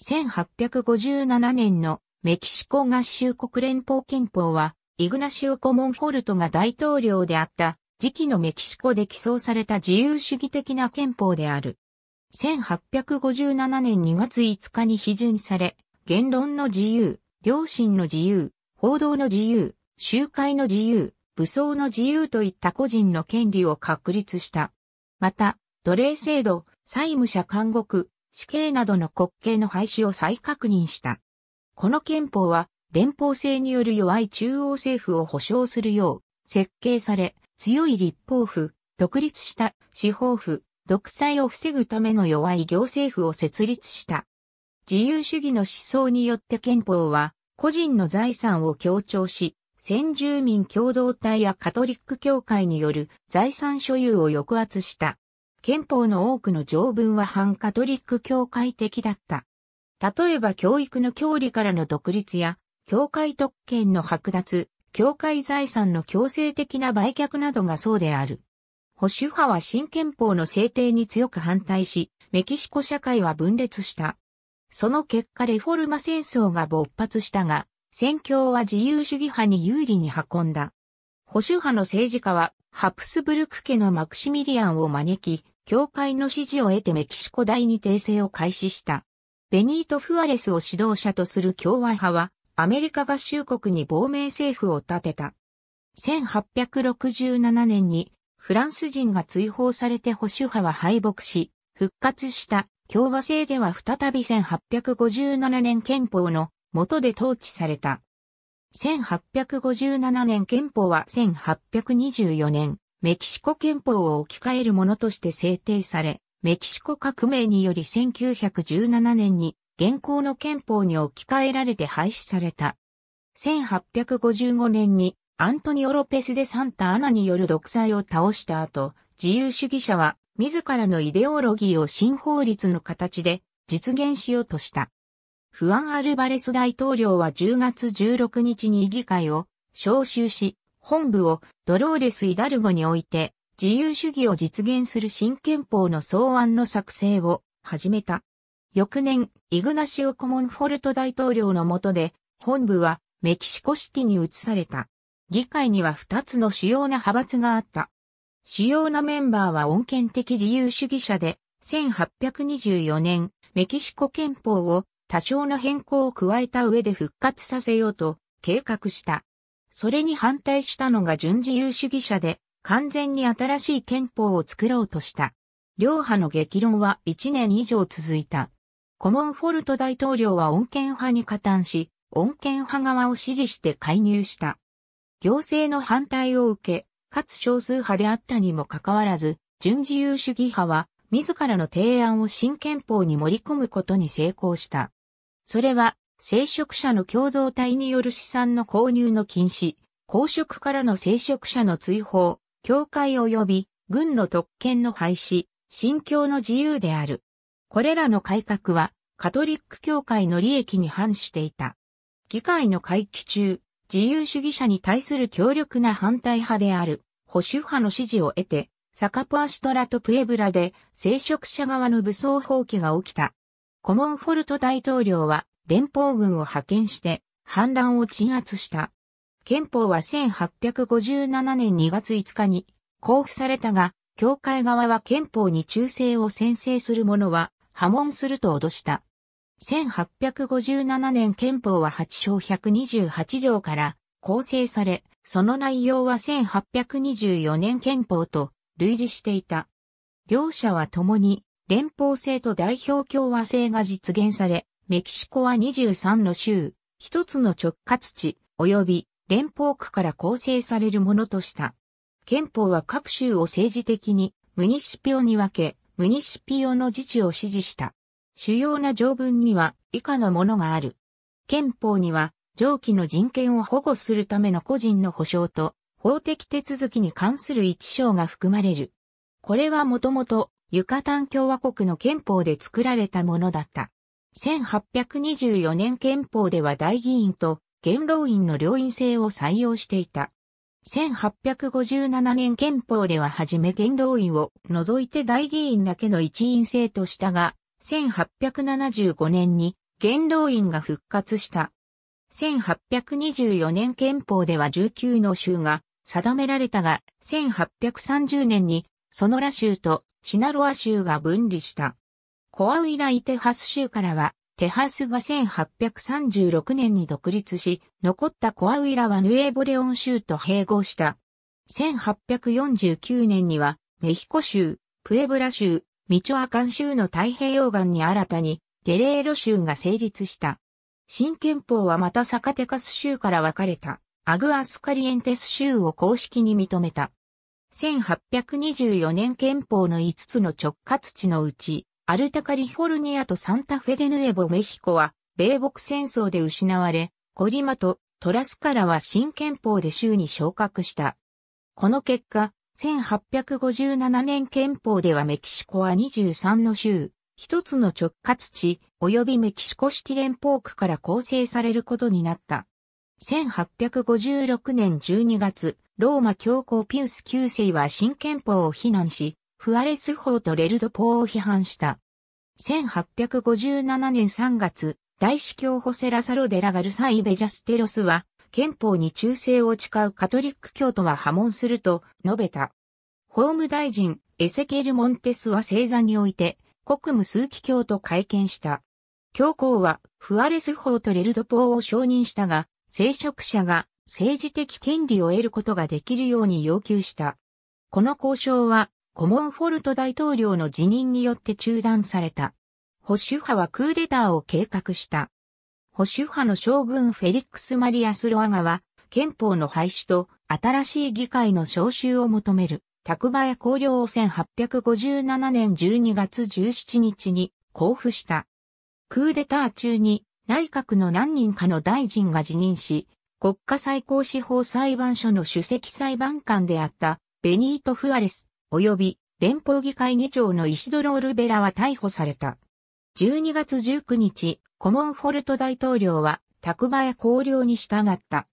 1857年のメキシコ合衆国連邦憲法は、イグナシオ・コモンフォルトが大統領であった時期のメキシコで起草された自由主義的な憲法である。1857年2月5日に批准され、言論の自由、良心の自由、報道の自由、集会の自由、武装の自由といった個人の権利を確立した。また、奴隷制度、債務者監獄、死刑などの国刑の廃止を再確認した。この憲法は、連邦制による弱い中央政府を保障するよう、設計され、強い立法府、独立した司法府、独裁を防ぐための弱い行政府を設立した。自由主義の思想によって憲法は、個人の財産を強調し、先住民共同体やカトリック教会による財産所有を抑圧した。憲法の多くの条文は反カトリック教会的だった。例えば教育の教理からの独立や、教会特権の剥奪、教会財産の強制的な売却などがそうである。保守派は新憲法の制定に強く反対し、メキシコ社会は分裂した。その結果レフォルマ戦争が勃発したが、戦況は自由主義派に有利に運んだ。保守派の政治家は、ハプスブルク家のマクシミリアンを招き、教会の支持を得てメキシコ大に訂正を開始した。ベニート・フアレスを指導者とする共和派は、アメリカ合衆国に亡命政府を立てた。1867年にフランス人が追放されて保守派は敗北し、復活した共和制では再び1857年憲法の下で統治された。1857年憲法は1824年メキシコ憲法を置き換えるものとして制定され、メキシコ革命により1917年に現行の憲法に置き換えられて廃止された。1855年にアントニオ・ロペス・デ・サンタ・アナによる独裁を倒した後、自由主義者は自らのイデオロギーを新法律の形で実現しようとした。フアン・アルバレス大統領は10月16日に議会を招集し、本部をドローレス・イダルゴにおいて自由主義を実現する新憲法の草案の作成を始めた。翌年、イグナシオ・コモンフォルト大統領の下で、本部はメキシコシティに移された。議会には2つの主要な派閥があった。主要なメンバーは穏健的自由主義者で、1824年、メキシコ憲法を多少の変更を加えた上で復活させようと計画した。それに反対したのが準自由主義者で、完全に新しい憲法を作ろうとした。両派の激論は1年以上続いた。コモンフォルト大統領は穏健派に加担し、穏健派側を支持して介入した。行政の反対を受け、かつ少数派であったにもかかわらず、準自由主義派は、自らの提案を新憲法に盛り込むことに成功した。それは、聖職者の共同体による資産の購入の禁止、公職からの聖職者の追放、教会及び軍の特権の廃止、信教の自由である。これらの改革は、カトリック教会の利益に反していた。議会の会期中、自由主義者に対する強力な反対派である保守派の支持を得て、サカパアシトラとプエブラで聖職者側の武装放棄が起きた。コモンフォルト大統領は連邦軍を派遣して反乱を鎮圧した。憲法は1857年2月5日に交付されたが、教会側は憲法に忠誠を宣誓する者は破門すると脅した。1857年憲法は8章128条から構成され、その内容は1824年憲法と類似していた。両者は共に連邦制と代表共和制が実現され、メキシコは23の州、一つの直轄地、及び連邦区から構成されるものとした。憲法は各州を政治的に、ムニシピオに分け、ムニシピオの自治を指示した。主要な条文には以下のものがある。憲法には、上記の人権を保護するための個人の保障と、法的手続きに関する一章が含まれる。これはもともと、ユカタン共和国の憲法で作られたものだった。1824年憲法では大議員と元老院の両院制を採用していた。1857年憲法では初め元老院を除いて大議員だけの一院制としたが、1875年に元老院が復活した。1824年憲法では19の州が定められたが、1830年にソノラ州とシナロア州が分離した。コアウイライテハス州からは、テハスが1836年に独立し、残ったコアウイラはヌエーボレオン州と併合した。1849年には、メヒコ州、プエブラ州、ミチョアカン州の太平洋岸に新たに、ゲレーロ州が成立した。新憲法はまたサカテカス州から分かれた、アグアスカリエンテス州を公式に認めた。1824年憲法の5つの直轄地のうち、アルタカリフォルニアとサンタフェデヌエボメヒコは、米北戦争で失われ、コリマとトラスカラは新憲法で州に昇格した。この結果、1857年憲法ではメキシコは23の州、一つの直轄地、及びメキシコシティ連邦区から構成されることになった。1856年12月、ローマ教皇ピウス9世は新憲法を非難し、フアレス法とレルド法を批判した。1857年3月、大司教ホセラサロデラガルサイベジャステロスは、憲法に忠誠を誓うカトリック教徒は破門すると述べた。法務大臣、エセケル・モンテスは正座において、国務枢機卿と会見した。教皇は、フアレス法とレルド法を承認したが、聖職者が政治的権利を得ることができるように要求した。この交渉は、コモンフォルト大統領の辞任によって中断された。保守派はクーデターを計画した。保守派の将軍フェリックス・マリアス・ロアガは、憲法の廃止と新しい議会の召集を求める、宅場へ公領を1857年12月17日に交付した。クーデター中に内閣の何人かの大臣が辞任し、国家最高司法裁判所の主席裁判官であったベニート・フアレス及び連邦議会議長のイシドロール・ベラは逮捕された。12月19日、コモンフォルト大統領は、タクバへ公領に従った。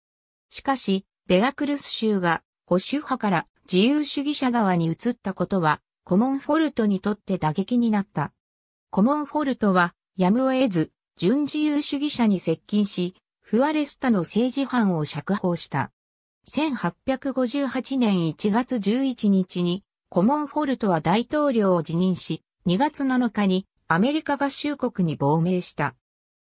しかし、ベラクルス州が保守派から自由主義者側に移ったことは、コモンフォルトにとって打撃になった。コモンフォルトは、やむを得ず、準自由主義者に接近し、フアレスタの政治犯を釈放した。1858年1月11日にコモンフォルトは大統領を辞任し、2月7日にアメリカ合衆国に亡命した。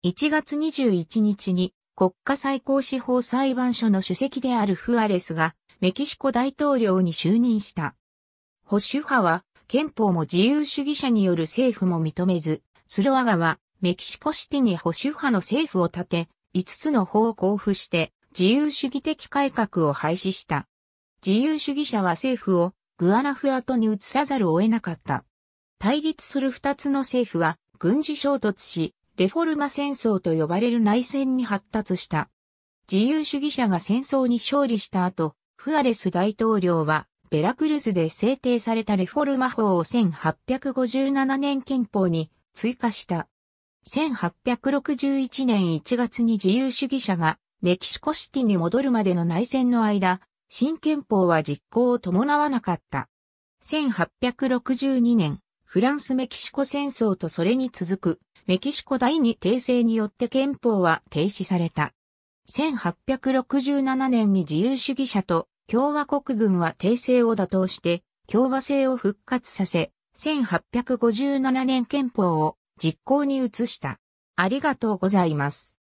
1月21日に国家最高司法裁判所の主席であるフアレスがメキシコ大統領に就任した。保守派は憲法も自由主義者による政府も認めず、スロアガはメキシコシティに保守派の政府を立て、5つの法を交付して自由主義的改革を廃止した。自由主義者は政府をグアナフアトに移さざるを得なかった。対立する二つの政府は軍事衝突し、レフォルマ戦争と呼ばれる内戦に発達した。自由主義者が戦争に勝利した後、フアレス大統領はベラクルズで制定されたレフォルマ法を1857年憲法に追加した。1861年1月に自由主義者がメキシコシティに戻るまでの内戦の間、新憲法は実行を伴わなかった。1862年、フランス・メキシコ戦争とそれに続く、メキシコ第二訂正によって憲法は停止された。1867年に自由主義者と共和国軍は訂正を打倒して、共和制を復活させ、1857年憲法を実行に移した。ありがとうございます。